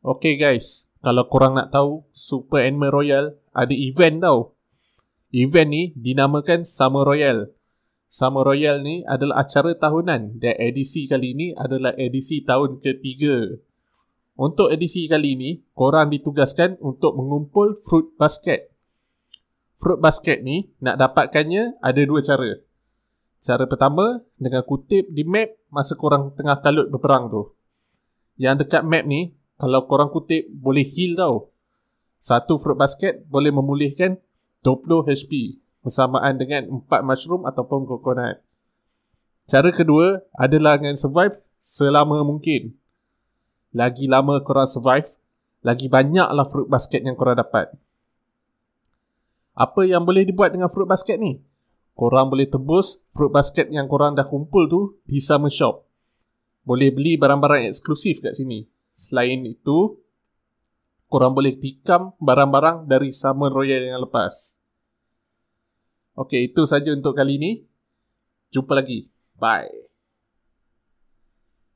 Okay guys, kalau korang nak tahu Super Anime Royal ada event tau. Event ni dinamakan Summer Royal. Summer Royal ni adalah acara tahunan dan edisi kali ni adalah edisi tahun ketiga. Untuk edisi kali ni, korang ditugaskan untuk mengumpul fruit basket. Fruit basket ni nak dapatkannya ada dua cara. Cara pertama, dengan kutip di map masa korang tengah kalut berperang tu. Yang dekat map ni, kalau korang kutip boleh heal tau satu fruit basket boleh memulihkan 20 HP bersamaan dengan 4 mushroom ataupun coconut cara kedua adalah dengan survive selama mungkin lagi lama korang survive lagi banyaklah fruit basket yang korang dapat apa yang boleh dibuat dengan fruit basket ni? Korang boleh tebus fruit basket yang korang dah kumpul tu di Summer Shop. Boleh beli barang-barang eksklusif kat sini. Selain itu, korang boleh tikam barang-barang dari Summer Royale yang lepas. Okey, itu saja untuk kali ini. Jumpa lagi. Bye.